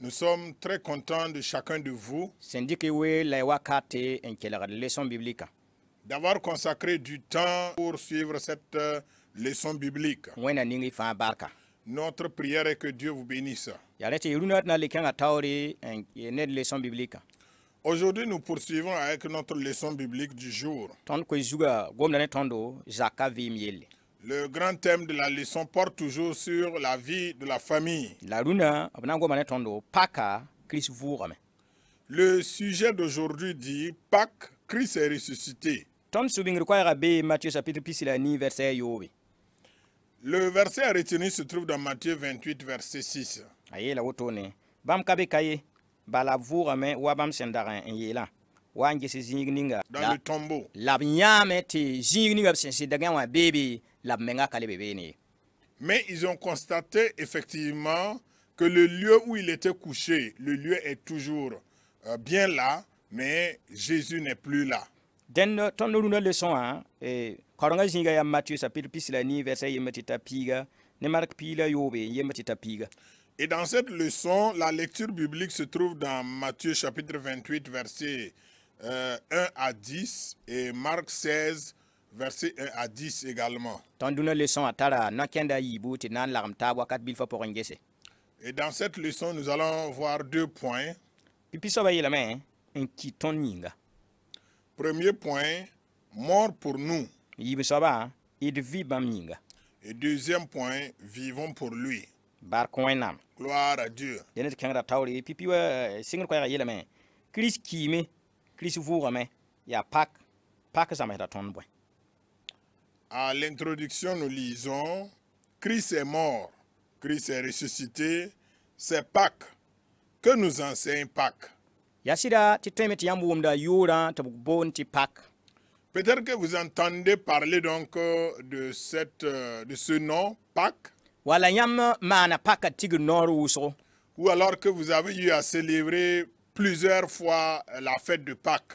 Nous sommes très contents de chacun de vous d'avoir consacré du temps pour suivre cette euh, leçon biblique. Notre prière est que Dieu vous bénisse. Aujourd'hui, nous poursuivons avec notre leçon biblique du jour. Le grand thème de la leçon porte toujours sur la vie de la famille. La luna, paka, Chris Le sujet d'aujourd'hui dit Pâques, Christ est ressuscité. Tom Matthieu chapitre verset Le verset à retenir se trouve dans Matthieu 28 verset 6. Aye la wotone. Bam kabe kaye. Bala vourame wa bam sendarin en yela. Wa ngese zinyinga. Dans le tombeau. La nyame te zinyinga bsense baby. Mais ils ont constaté effectivement que le lieu où il était couché, le lieu est toujours euh, bien là, mais Jésus n'est plus là. Et dans cette leçon, la lecture biblique se trouve dans Matthieu chapitre 28, versets 1 à 10 et Marc 16, verset 1 à 10 également. Tanduna leçon à Tara, Nakenda Yibu, Tinan Larmtabwa, 4 bilfa pour Et dans cette leçon, nous allons voir deux points. Pipi sobaye la main, en hein, kiton ninga. Premier point, mort pour nous. Yibu ba, id hein, vibam ninga. Et deuxième point, vivons pour lui. Bar nam. Gloire à Dieu. Yenet kangra tauri, pipi wa eh, singur kwa yela main. Chris kimi, Chris vourame, ya pak, pak zamahita ton boy. À l'introduction, nous lisons Christ est mort, Christ est ressuscité, c'est Pâques. Que nous enseigne Pâques Peut-être que vous entendez parler donc euh, de, cette, euh, de ce nom, Pâques. Ou alors que vous avez eu à célébrer plusieurs fois la fête de Pâques.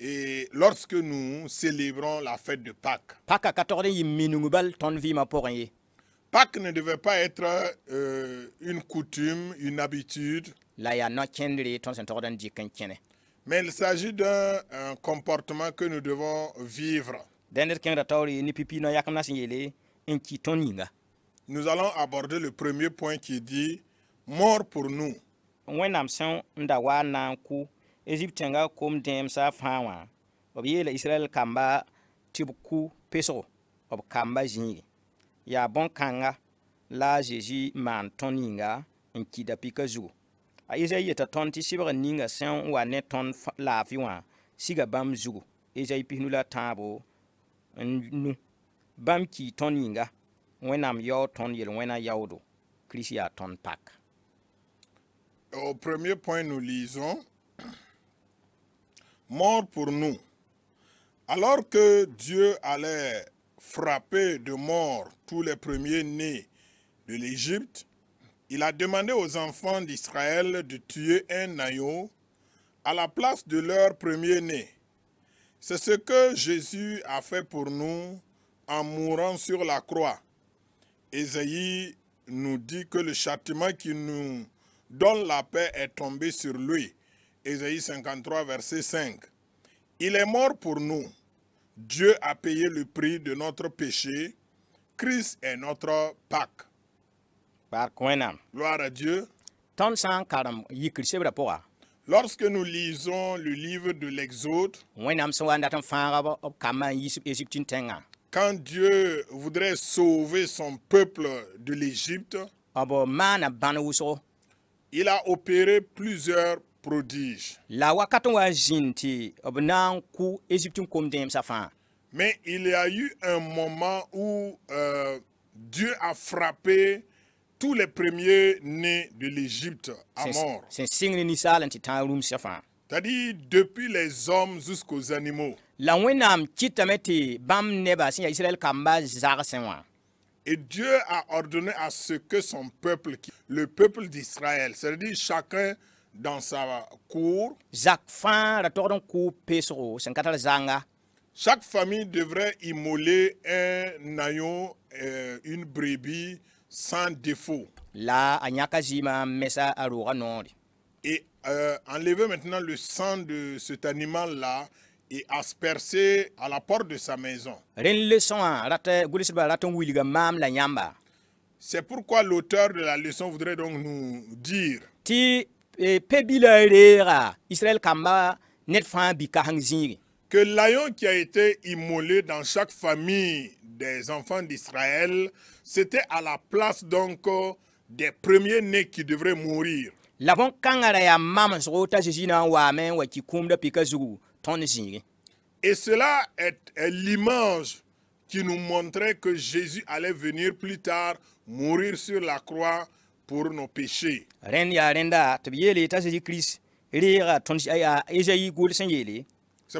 Et lorsque nous célébrons la fête de Pâques, Pâques ne devait pas être euh, une coutume, une habitude. Mais il s'agit d'un comportement que nous devons vivre. Nous allons aborder le premier point qui dit mort pour nous. egypt tẽngã kom dẽemsã fãa wã b yeela israɛl kamba tɩ b ku pesgo b kamba zĩige yaa bõn-kãnga la a zeezi maan tõnd yĩnga n kɩda pika zugu a ezai yeta tõnd tɩ sɩbg ninga sẽn n wa ne tõnd laafɩ wã siga bãmb zugu ezai pisnu la tãabo n nu bãmb kii tõnd yĩnga wẽnnaam yao tõnd yel wẽna yaoodo kirist yaa tõnd pak Au premier point, nous lisons mort pour nous. Alors que Dieu allait frapper de mort tous les premiers-nés de l'Égypte, il a demandé aux enfants d'Israël de tuer un agneau à la place de leur premier-né. C'est ce que Jésus a fait pour nous en mourant sur la croix. Esaïe nous dit que le châtiment qui nous donne la paix est tombé sur lui. Ésaïe 53, verset 5. Il est mort pour nous. Dieu a payé le prix de notre péché. Christ est notre Pâque. Par Gloire à Dieu. Lorsque nous lisons le livre de l'Exode, hein. quand Dieu voudrait sauver son peuple de l'Égypte, ah il a opéré plusieurs prodige. Mais il y a eu un moment où euh, Dieu a frappé tous les premiers nés de l'Égypte à mort. C'est signe C'est-à-dire depuis les hommes jusqu'aux animaux. La bam neba sin Israël kamba Et Dieu a ordonné à ce que son peuple, le peuple d'Israël, c'est-à-dire chacun dans sa cour. Chaque famille devrait immoler un agneau, euh, une brebis sans défaut. Et euh, enlever maintenant le sang de cet animal-là et aspercer à la porte de sa maison. Hein, C'est pourquoi l'auteur de la leçon voudrait donc nous dire. Israël Que l'ayon qui a été immolé dans chaque famille des enfants d'Israël, c'était à la place donc des premiers-nés qui devraient mourir. Et cela est l'image qui nous montrait que Jésus allait venir plus tard mourir sur la croix pour nos péchés. C'est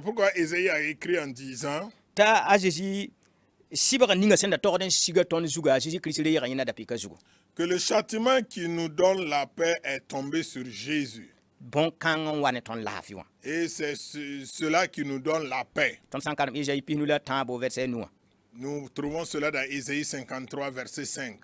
pourquoi Ésaïe a écrit en disant que le châtiment qui nous donne la paix est tombé sur Jésus. Et c'est cela qui nous donne la paix. Nous trouvons cela dans Ésaïe 53, verset 5.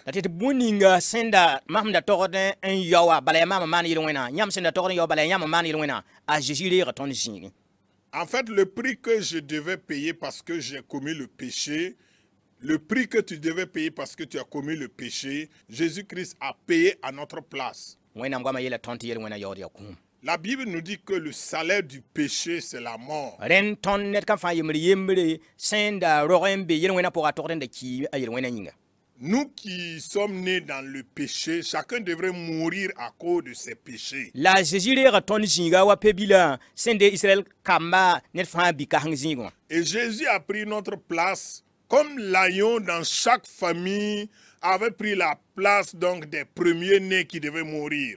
en fait, le prix que je devais payer parce que j'ai commis le péché, le prix que tu devais payer parce que tu as commis le péché, Jésus-Christ a payé à notre place. La Bible nous dit que le salaire du péché, c'est la mort. Nous qui sommes nés dans le péché, chacun devrait mourir à cause de ses péchés. Et Jésus a pris notre place comme lion dans chaque famille avait pris la place donc des premiers-nés qui devaient mourir.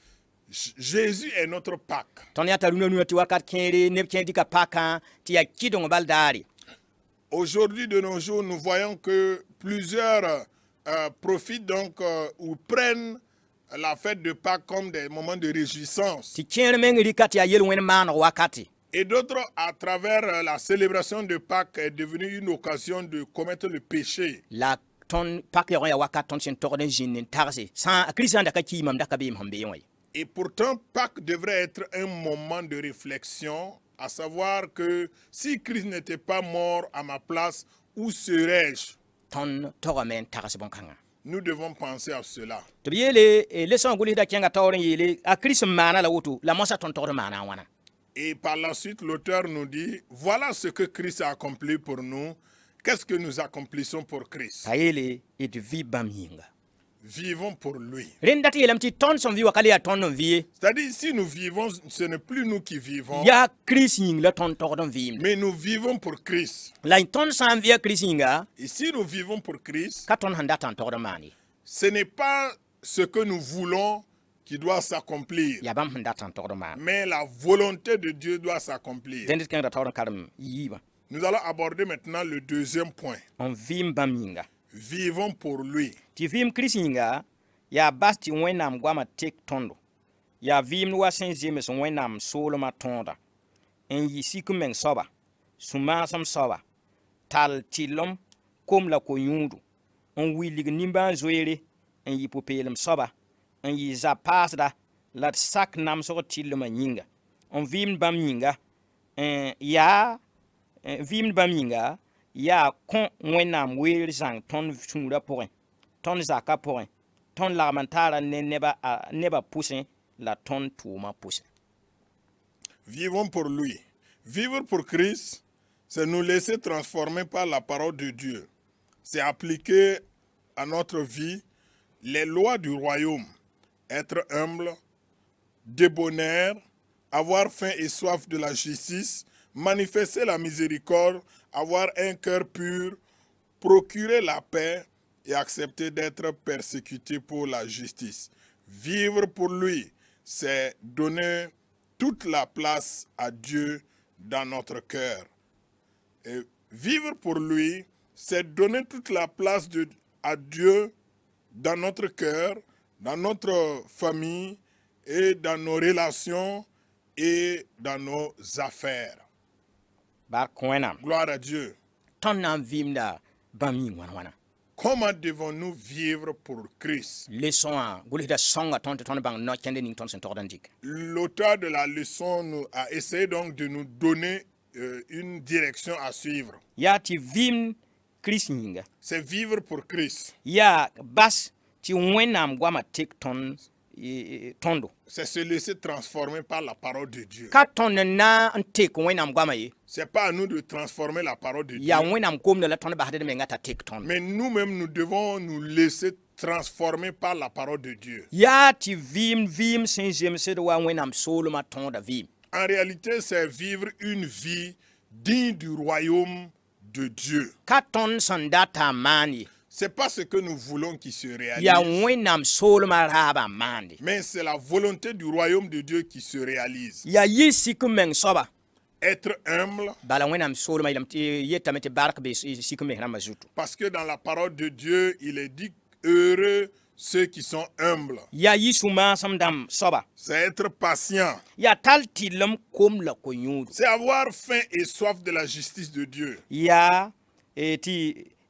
Jésus est notre Pâque. Aujourd'hui, de nos jours, nous voyons que plusieurs euh, profitent donc euh, ou prennent la fête de Pâques comme des moments de réjouissance. Et d'autres, à travers euh, la célébration de Pâques, est devenue une occasion de commettre le péché. La et pourtant, Pâques devrait être un moment de réflexion, à savoir que si Christ n'était pas mort à ma place, où serais-je nous devons penser à cela. Eh, eh, et par la suite, l'auteur nous dit, voilà ce que Christ a accompli pour nous. Qu'est-ce que nous accomplissons pour Christ vivons pour lui. C'est-à-dire, si nous vivons, ce n'est plus nous qui vivons. Mais nous vivons pour Christ. Ah. Et si nous vivons pour Christ, ce n'est pas ce que nous voulons qui doit s'accomplir. Mais la volonté de Dieu doit s'accomplir. Nous allons aborder maintenant le deuxième point. Ah. vivons pour lui tɩ vɩɩm kirist yĩnga yaa bas tɩ wẽnnaam goamã tek tõndo yaa vɩɩmd wa sẽn zems wẽnnaam soolmã tõoda n yɩ sik meng soaba sũ-maasem soaba tall tɩllem kom la ko-yũudu n wilg nimbãan zoeere n yɩ pʋ-peelem soaba n yɩ zapaasda la d sak namsg tɩllmã yĩnga n vɩɩmd bãmb yĩnga yaa vɩɩmd bãmb yĩnga Vivons pour lui. Vivre pour Christ, c'est nous laisser transformer par la parole de Dieu. C'est appliquer à notre vie les lois du royaume. Être humble, débonnaire, avoir faim et soif de la justice, manifester la miséricorde, avoir un cœur pur, procurer la paix et accepter d'être persécuté pour la justice. Vivre pour lui, c'est donner toute la place à Dieu dans notre cœur. Et vivre pour lui, c'est donner toute la place de, à Dieu dans notre cœur, dans notre famille et dans nos relations et dans nos affaires bar kwenam. Gloire à Dieu. Tonam vimda bami wanwana. Comment devons-nous vivre pour Christ Leçon L'auteur de la leçon nous a essayé donc de nous donner euh, une direction à suivre. Ya ti C'est vivre pour Christ. Ya bas ti wenam gwama tek ton c'est se laisser transformer par la parole de Dieu c'est pas à nous de transformer la parole de Dieu mais nous-mêmes nous devons nous laisser transformer par la parole de Dieu en réalité c'est vivre une vie digne du royaume de Dieu n'est pas ce que nous voulons qui se réalise. Mais c'est la volonté du royaume de Dieu qui se réalise. Être humble. Parce que dans la parole de Dieu, il est dit heureux ceux qui sont humbles. C'est être patient. C'est avoir faim et soif de la justice de Dieu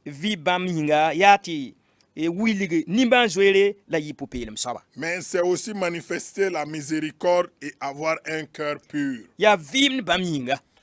vi yati yati yaa tɩ wilg la yɩ msaba mais c'est aussi manifester la miséricorde et avoir un cœur pur Ya vim baminga.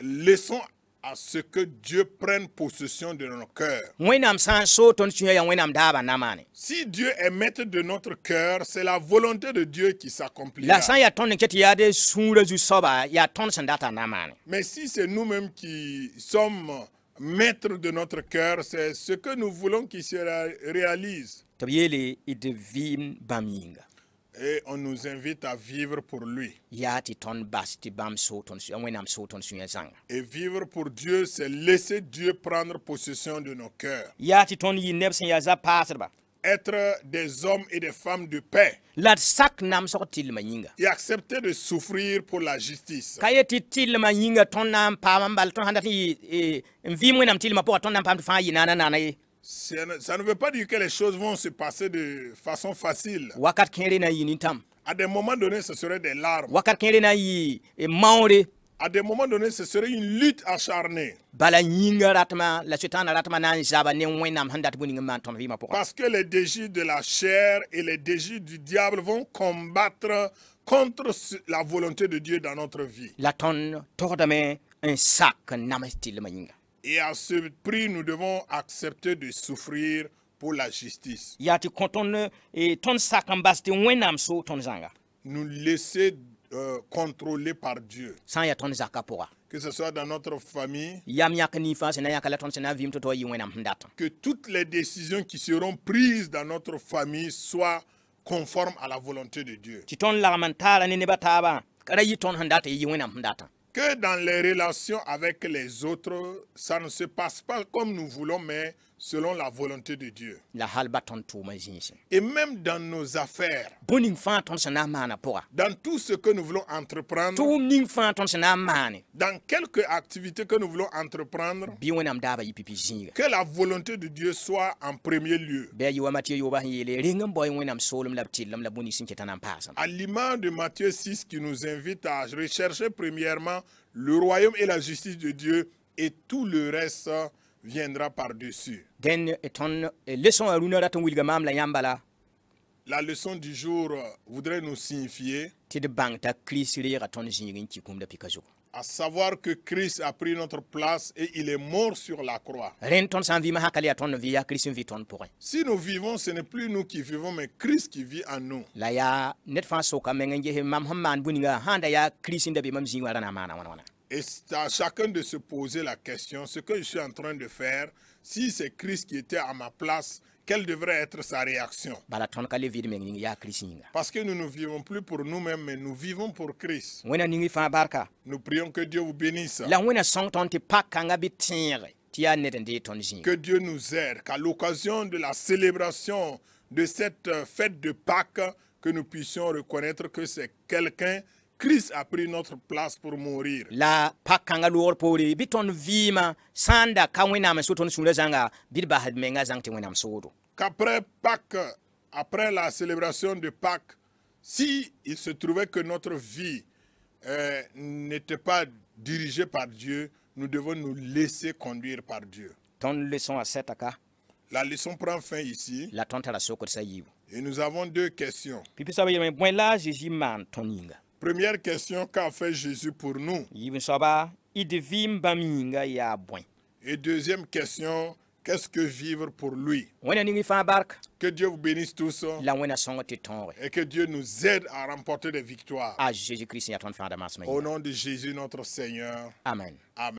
laissons à ce que Dieu prenne possession de nos cœurs. Si Dieu est maître de notre cœur, c'est la volonté de Dieu qui s'accomplit. Mais si c'est nous-mêmes qui sommes maîtres de notre cœur, c'est ce que nous voulons qui se réalise. Et on nous invite à vivre pour lui. Et vivre pour Dieu, c'est laisser Dieu prendre possession de nos cœurs. Être des hommes et des femmes de paix. Et accepter de souffrir pour la justice. Ça ne veut pas dire que les choses vont se passer de façon facile. À des moments donnés, ce serait des larmes. E à des moments donnés, ce serait une lutte acharnée. Parce que les déjus de la chair et les déjus du diable vont combattre contre la volonté de Dieu dans notre vie. La tonne, un sac, et à ce prix, nous devons accepter de souffrir pour la justice. E nous laisser euh, contrôler par Dieu. Que ce soit dans notre famille. Que toutes les décisions qui seront prises dans notre famille soient conformes à la volonté de Dieu que dans les relations avec les autres, ça ne se passe pas comme nous voulons, mais selon la volonté de Dieu. Et même dans nos affaires, dans tout ce que nous voulons entreprendre, dans quelques activités que nous voulons entreprendre, que la volonté de Dieu soit en premier lieu. À de Matthieu 6 qui nous invite à rechercher premièrement le royaume et la justice de Dieu et tout le reste viendra par-dessus. La leçon du jour euh, voudrait nous signifier à savoir que Christ a pris notre place et il est mort sur la croix. Si nous vivons, ce n'est plus nous qui vivons, mais Christ qui vit en nous. Et c'est à chacun de se poser la question, ce que je suis en train de faire, si c'est Christ qui était à ma place, quelle devrait être sa réaction bah, Parce que nous ne vivons plus pour nous-mêmes, mais nous vivons pour Christ. Nous prions que Dieu vous bénisse. Que Dieu nous aide, qu'à l'occasion de la célébration de cette euh, fête de Pâques, que nous puissions reconnaître que c'est quelqu'un Christ a pris notre place pour mourir. La pakangaluor pori biton vima sanda kawena msoto nsunle zanga bilba hadmenga zang tewena msoto. Qu'après Pâques, après la célébration de Pâques, si il se trouvait que notre vie euh, n'était pas dirigée par Dieu, nous devons nous laisser conduire par Dieu. Ton leçon à cet aka. La leçon prend fin ici. La tonte la soko sa yibu. Et nous avons deux questions. Pipi sa yeme point la jiji man toninga. Première question qu'a fait Jésus pour nous. Et deuxième question, qu'est-ce que vivre pour lui Que Dieu vous bénisse tous. Et que Dieu nous aide à remporter des victoires. Au nom de Jésus notre Seigneur. Amen. Amen.